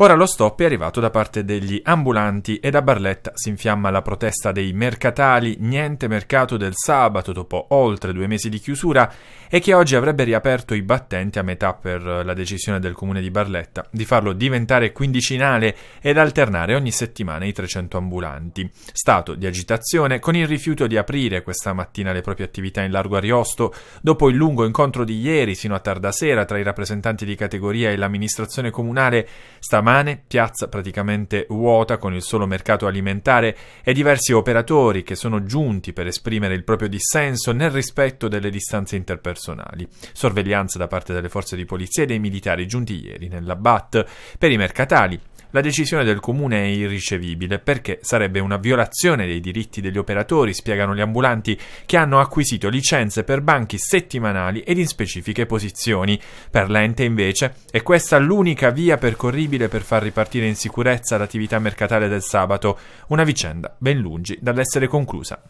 Ora lo stop è arrivato da parte degli ambulanti e da Barletta si infiamma la protesta dei mercatali, niente mercato del sabato dopo oltre due mesi di chiusura e che oggi avrebbe riaperto i battenti a metà per la decisione del comune di Barletta di farlo diventare quindicinale ed alternare ogni settimana i 300 ambulanti. Stato di agitazione con il rifiuto di aprire questa mattina le proprie attività in largo Ariosto dopo il lungo incontro di ieri sino a tarda sera tra i rappresentanti di categoria e l'amministrazione comunale stamattina stamane, piazza praticamente vuota con il solo mercato alimentare e diversi operatori che sono giunti per esprimere il proprio dissenso nel rispetto delle distanze interpersonali. Sorveglianza da parte delle forze di polizia e dei militari giunti ieri nella BAT per i mercatali. La decisione del comune è irricevibile perché sarebbe una violazione dei diritti degli operatori, spiegano gli ambulanti, che hanno acquisito licenze per banchi settimanali ed in specifiche posizioni. Per l'ente invece è questa l'unica via percorribile per per far ripartire in sicurezza l'attività mercatale del sabato, una vicenda ben lungi dall'essere conclusa.